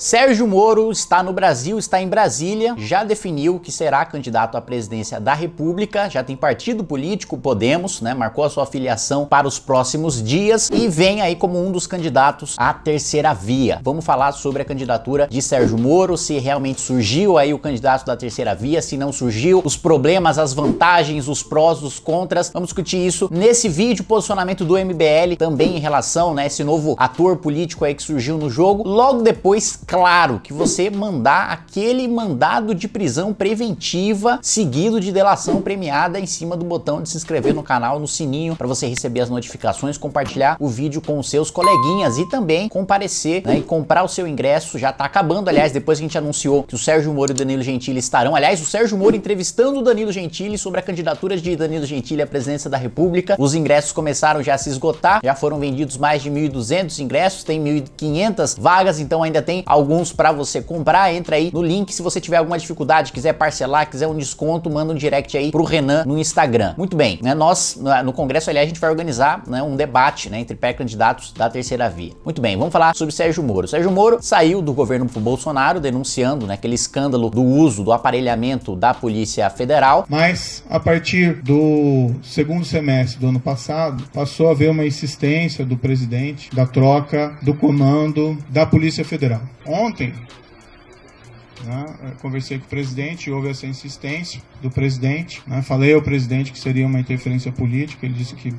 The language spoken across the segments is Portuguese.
Sérgio Moro está no Brasil, está em Brasília, já definiu que será candidato à presidência da República, já tem partido político, Podemos, né, marcou a sua filiação para os próximos dias e vem aí como um dos candidatos à terceira via. Vamos falar sobre a candidatura de Sérgio Moro, se realmente surgiu aí o candidato da terceira via, se não surgiu, os problemas, as vantagens, os prós, os contras. Vamos discutir isso nesse vídeo, posicionamento do MBL também em relação, né, esse novo ator político aí que surgiu no jogo. Logo depois claro que você mandar aquele mandado de prisão preventiva seguido de delação premiada em cima do botão de se inscrever no canal, no sininho, para você receber as notificações, compartilhar o vídeo com os seus coleguinhas e também comparecer né, e comprar o seu ingresso. Já tá acabando, aliás, depois que a gente anunciou que o Sérgio Moro e o Danilo Gentili estarão. Aliás, o Sérgio Moro entrevistando o Danilo Gentili sobre a candidatura de Danilo Gentili à presidência da República. Os ingressos começaram já a se esgotar, já foram vendidos mais de 1.200 ingressos, tem 1.500 vagas, então ainda tem alguns para você comprar. Entra aí no link se você tiver alguma dificuldade, quiser parcelar, quiser um desconto, manda um direct aí pro Renan no Instagram. Muito bem, né? Nós no congresso aliás a gente vai organizar, né, um debate, né, entre pré-candidatos da terceira via. Muito bem, vamos falar sobre Sérgio Moro. Sérgio Moro saiu do governo pro Bolsonaro denunciando, né, aquele escândalo do uso do aparelhamento da Polícia Federal. Mas a partir do segundo semestre do ano passado, passou a haver uma insistência do presidente da troca do comando da Polícia Federal. Ontem, né, conversei com o presidente, houve essa insistência do presidente. Né, falei ao presidente que seria uma interferência política, ele disse que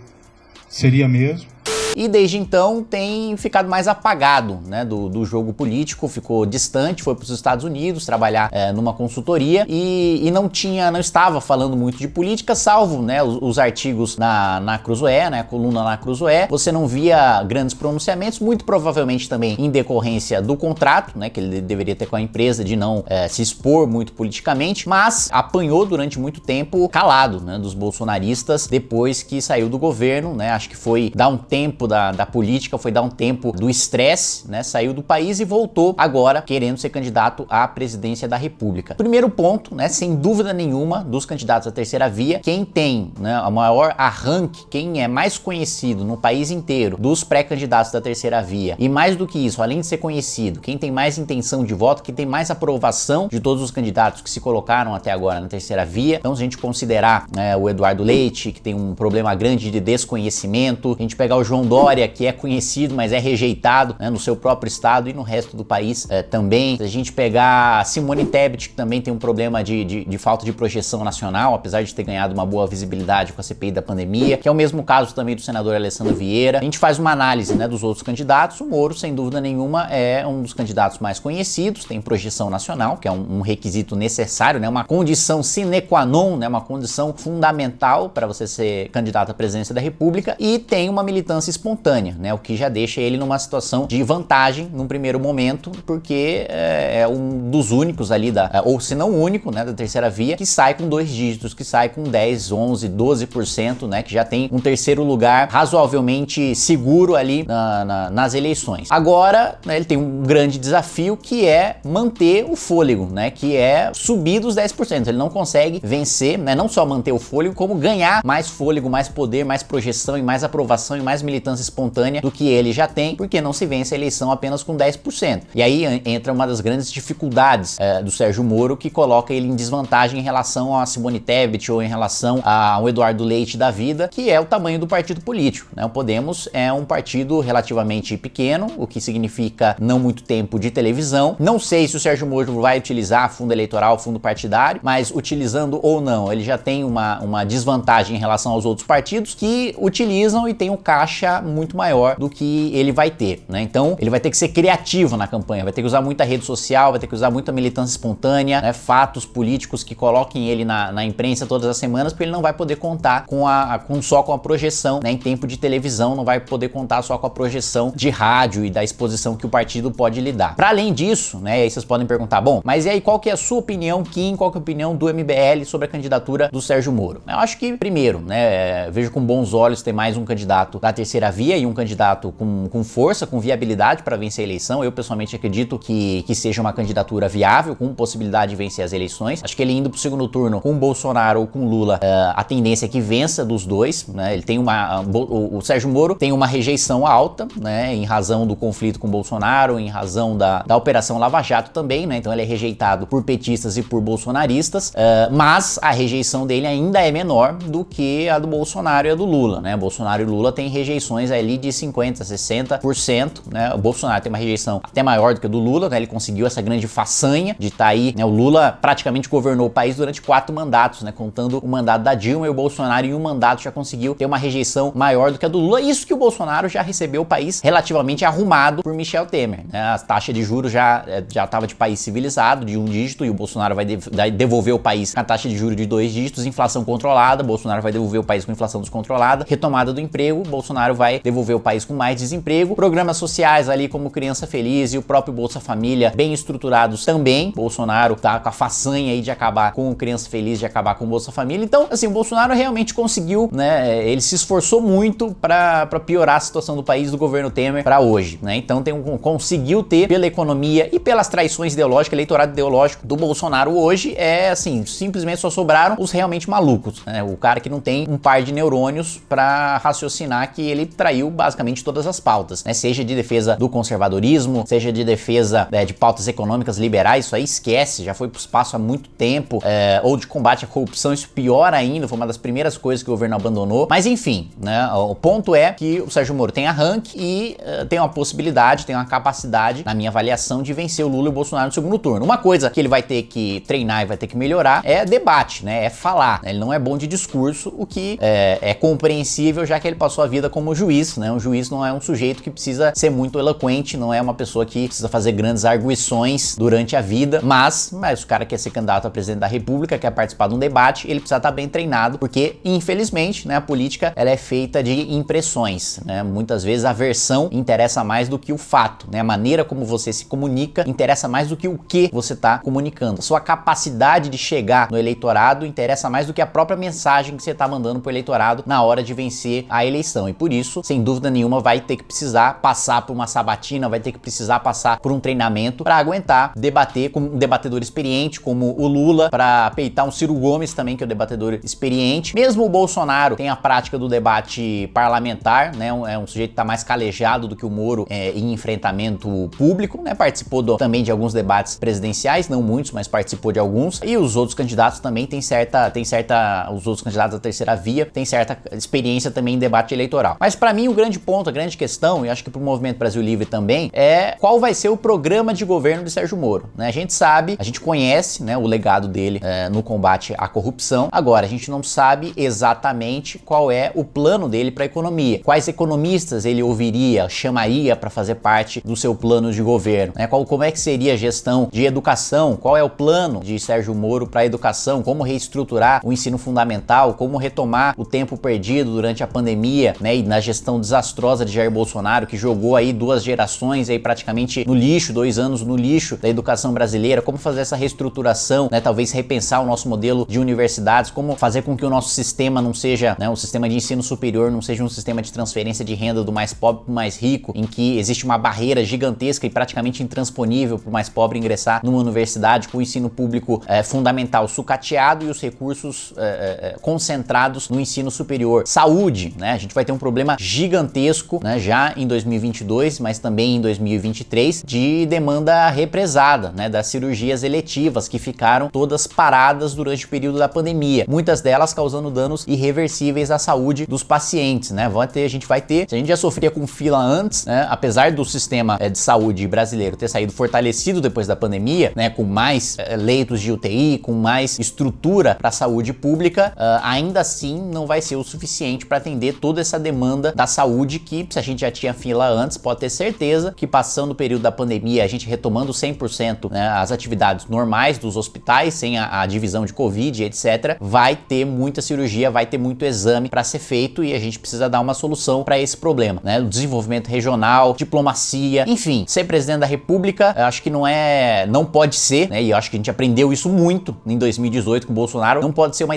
seria mesmo. E desde então tem ficado mais apagado né, do, do jogo político, ficou distante, foi para os Estados Unidos trabalhar é, numa consultoria e, e, não tinha, não estava falando muito de política, salvo né, os, os artigos na, na Cruzoé, né, a coluna na Cruzoé. Você não via grandes pronunciamentos, muito provavelmente também em decorrência do contrato, né, que ele deveria ter com a empresa de não é, se expor muito politicamente, mas apanhou durante muito tempo calado né, dos bolsonaristas depois que saiu do governo, né, acho que foi dar um tempo tempo da, da política, foi dar um tempo do estresse, né? Saiu do país e voltou agora querendo ser candidato à presidência da República. Primeiro ponto, né? Sem dúvida nenhuma, dos candidatos à terceira via, quem tem né, maior arranque, quem é mais conhecido no país inteiro dos pré-candidatos da terceira via, e mais do que isso, além de ser conhecido, quem tem mais intenção de voto, quem tem mais aprovação de todos os candidatos que se colocaram até agora na terceira via, então se a gente considerar né, o Eduardo Leite, que tem um problema grande de desconhecimento, a gente pegar o João Dória, que é conhecido, mas é rejeitado né, no seu próprio estado e no resto do país é, também. Se a gente pegar Simone Tebet, que também tem um problema de, de, de, falta de projeção nacional, apesar de ter ganhado uma boa visibilidade com a CPI da pandemia, que é o mesmo caso também do senador Alessandro Vieira. A gente faz uma análise né, dos outros candidatos. O Moro, sem dúvida nenhuma, é um dos candidatos mais conhecidos, tem projeção nacional, que é um, um requisito necessário, né, uma condição sine qua non, né, uma condição fundamental para você ser candidato à presidência da República, e tem uma militância espontânea, né? O que já deixa ele numa situação de vantagem num primeiro momento, porque eh, é, um dos únicos ali da, ou se não o único, né, da terceira via, que sai com dois dígitos, que sai com 10, 11, 12%, né? Que já tem um terceiro lugar razoavelmente seguro ali na, na, nas eleições. Agora, né, ele tem um grande desafio que é manter o fôlego, né? Que é subir dos 10%. Ele não consegue vencer, né? Não só manter o fôlego, como ganhar mais fôlego, mais poder, mais projeção e mais aprovação e mais militância espontânea do que ele já tem, porque não se vence a eleição apenas com 10%. E aí entra uma das grandes dificuldades é, do Sérgio Moro, que coloca ele em desvantagem em relação a Simone Tebet ou em relação ao Eduardo Leite da vida, que é o tamanho do partido político. Né? O Podemos é um partido relativamente pequeno, o que significa não muito tempo de televisão. Não sei se o Sérgio Moro vai utilizar fundo eleitoral, fundo partidário, mas utilizando ou não, ele já tem uma, uma desvantagem em relação aos outros partidos que utilizam e tem o caixa muito maior do que ele vai ter, né? Então ele vai ter que ser criativo na campanha, vai ter que usar muita rede social, vai ter que usar muita militância espontânea, né? fatos políticos que coloquem ele na, na, imprensa todas as semanas, porque ele não vai poder contar com a, a com só com a projeção, né? Em tempo de televisão, não vai poder contar só com a projeção de rádio e da exposição que o partido pode lhe dar. Para além disso, né? E aí vocês podem perguntar, bom, mas e aí qual que é a sua opinião, Kim? Qual que é a opinião do MBL sobre a candidatura do Sérgio Moro? Eu acho que primeiro, né? Vejo com bons olhos ter mais um candidato da terceira havia aí um candidato com, com força, com viabilidade para vencer a eleição. Eu pessoalmente acredito que, que seja uma candidatura viável, com possibilidade de vencer as eleições. Acho que ele indo para o segundo turno com Bolsonaro ou com Lula, uh, a tendência é que vença dos dois. Né? Ele tem uma. Uh, o, o, Sérgio Moro tem uma rejeição alta, né? Em razão do conflito com Bolsonaro, em razão da, da Operação Lava Jato também, né? Então ele é rejeitado por petistas e por bolsonaristas, uh, mas a rejeição dele ainda é menor do que a do Bolsonaro e a do Lula, né? Bolsonaro e Lula têm rejeições ali de 50%, 60%, né? O Bolsonaro tem uma rejeição até maior do que a do Lula, né? Ele conseguiu essa grande façanha de estar tá aí, né? O Lula praticamente governou o país durante quatro mandatos, né? Contando o mandato da Dilma e o Bolsonaro em um mandato já conseguiu ter uma rejeição maior do que a do Lula. Isso que o Bolsonaro já recebeu o país relativamente arrumado por Michel Temer, né? A taxa de juros já é, já estava de país civilizado, de um dígito, e o Bolsonaro vai devolver o país com a taxa de juros de dois dígitos, inflação controlada, Bolsonaro vai devolver o país com inflação descontrolada, retomada do emprego, Bolsonaro vai vai devolver o país com mais desemprego. Programas sociais ali como Criança Feliz e o próprio Bolsa Família bem estruturados também. Bolsonaro tá com a façanha aí de acabar com o Criança Feliz, de acabar com o Bolsa Família. Então, assim, o Bolsonaro realmente conseguiu, né? Eh, ele se esforçou muito para piorar a situação do país do governo Temer para hoje, né? Então, tem um, conseguiu ter pela economia e pelas traições ideológicas, eleitorado ideológico do Bolsonaro hoje é assim, simplesmente só sobraram os realmente malucos, né? O cara que não tem um par de neurônios para raciocinar que ele traiu basicamente todas as pautas, né? Seja de defesa do conservadorismo, seja de defesa né, de pautas econômicas liberais, isso aí esquece, já foi pro espaço há muito tempo, é, ou de combate à corrupção, isso pior ainda, foi uma das primeiras coisas que o governo abandonou. Mas enfim, né? O ponto é que o Sérgio Moro tem arranque e é, tem uma possibilidade, tem uma capacidade, na minha avaliação, de vencer o Lula e o Bolsonaro no segundo turno. Uma coisa que ele vai ter que treinar e vai ter que melhorar é debate, né? É falar. Né? Ele não é bom de discurso, o que é, é compreensível, já que ele passou a vida como juiz, né? Um juiz não é um sujeito que precisa ser muito eloquente, não é uma pessoa que precisa fazer grandes arguições durante a vida, mas, mas o cara quer ser candidato a presidente da república, quer participar de um debate, ele precisa estar bem treinado, porque, infelizmente, né, a política ela é feita de impressões, né? Muitas vezes a versão interessa mais do que o fato, né? A maneira como você se comunica interessa mais do que o que você está comunicando. A sua capacidade de chegar no eleitorado interessa mais do que a própria mensagem que você está mandando para o eleitorado na hora de vencer a eleição. E por isso, isso, sem dúvida nenhuma, vai ter que precisar passar por uma sabatina, vai ter que precisar passar por um treinamento para aguentar debater com um debatedor experiente como o Lula, para peitar um Ciro Gomes também, que é um debatedor experiente. Mesmo o Bolsonaro tem a prática do debate parlamentar, né? é um sujeito que está mais calejado do que o Moro é, em enfrentamento público, né? Participou do, também de alguns debates presidenciais, não muitos, mas participou de alguns. E os outros candidatos também têm certa, tem certa, os outros candidatos da terceira via têm certa experiência também em debate eleitoral. Mas para mim o grande ponto, a grande questão, e acho que para o Movimento Brasil Livre também, é qual vai ser o programa de governo de Sérgio Moro. Né? A gente sabe, a gente conhece né, o legado dele é, no combate à corrupção. Agora, a gente não sabe exatamente qual é o plano dele para a economia. Quais economistas ele ouviria, chamaria para fazer parte do seu plano de governo? Né? Qual, como é que seria a gestão de educação? Qual é o plano de Sérgio Moro para a educação? Como reestruturar o ensino fundamental? Como retomar o tempo perdido durante a pandemia né, e na gestão desastrosa de Jair Bolsonaro, que jogou aí duas gerações aí praticamente no lixo, dois anos no lixo da educação brasileira, como fazer essa reestruturação, né, talvez repensar o nosso modelo de universidades, como fazer com que o nosso sistema não seja né, um sistema de ensino superior, não seja um sistema de transferência de renda do mais pobre para o mais rico, em que existe uma barreira gigantesca e praticamente intransponível para o mais pobre ingressar numa universidade com o ensino público é, fundamental sucateado e os recursos é, é, é concentrados no ensino superior. Saúde, né? A gente vai ter um problema gigantesco, né, já em 2022, mas também em 2023, de demanda represada, né, das cirurgias eletivas que ficaram todas paradas durante o período da pandemia, muitas delas causando danos irreversíveis à saúde dos pacientes, né? ter, a gente vai ter, se a gente já sofria com fila antes, né, apesar do sistema é, de saúde brasileiro ter saído fortalecido depois da pandemia, né, com mais é, leitos de UTI, com mais estrutura para a saúde pública, uh, ainda assim não vai ser o suficiente para atender toda essa demanda demanda da saúde que, se a gente já tinha fila antes, pode ter certeza que passando o período da pandemia, a gente retomando 100% né, as atividades normais dos hospitais, sem a, a, divisão de Covid, etc., vai ter muita cirurgia, vai ter muito exame para ser feito e a gente precisa dar uma solução para esse problema, né? O desenvolvimento regional, diplomacia, enfim, ser presidente da república, acho que não é, não pode ser, né? E eu acho que a gente aprendeu isso muito em 2018 com o Bolsonaro, não pode ser uma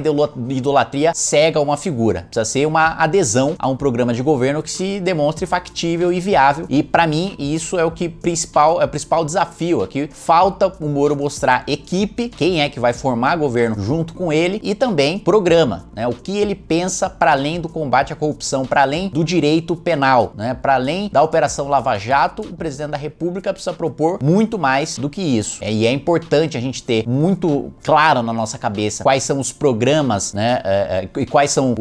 idolatria cega a uma figura, precisa ser uma adesão a um programa de de governo que se demonstre factível e viável. E para mim, isso é o que principal é o principal desafio aqui. Falta o Moro mostrar equipe, quem é que vai formar governo junto com ele e também programa, né? O que ele pensa para além do combate à corrupção, para além do direito penal, né? Para além da operação Lava Jato, o presidente da República precisa propor muito mais do que isso. É, e é importante a gente ter muito claro na nossa cabeça quais são os programas, né? É, é, e quais são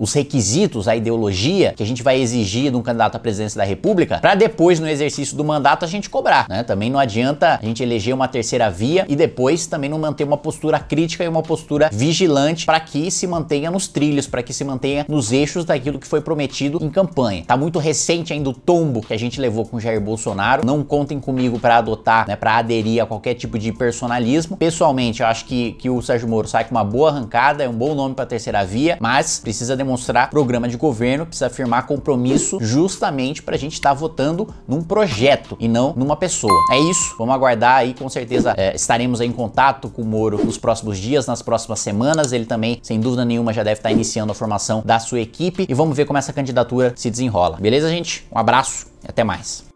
os requisitos, a ideologia que a gente vai exigir de um candidato à presidência da República para depois, no exercício do mandato, a gente cobrar. Né? Também não adianta a gente eleger uma terceira via e depois também não manter uma postura crítica e uma postura vigilante para que se mantenha nos trilhos, para que se mantenha nos eixos daquilo que foi prometido em campanha. Tá muito recente ainda o tombo que a gente levou com Jair Bolsonaro. Não contem comigo para adotar, né, para aderir a qualquer tipo de personalismo. Pessoalmente, eu acho que, que o Sérgio Moro sai com uma boa arrancada, é um bom nome para terceira via, mas precisa demonstrar programa de governo, precisa precisa firmar compromisso justamente para a gente estar tá votando num projeto e não numa pessoa. É isso, vamos aguardar aí, com certeza é, estaremos em contato com o Moro nos próximos dias, nas próximas semanas. Ele também, sem dúvida nenhuma, já deve estar tá iniciando a formação da sua equipe e vamos ver como essa candidatura se desenrola. Beleza, gente? Um abraço e até mais.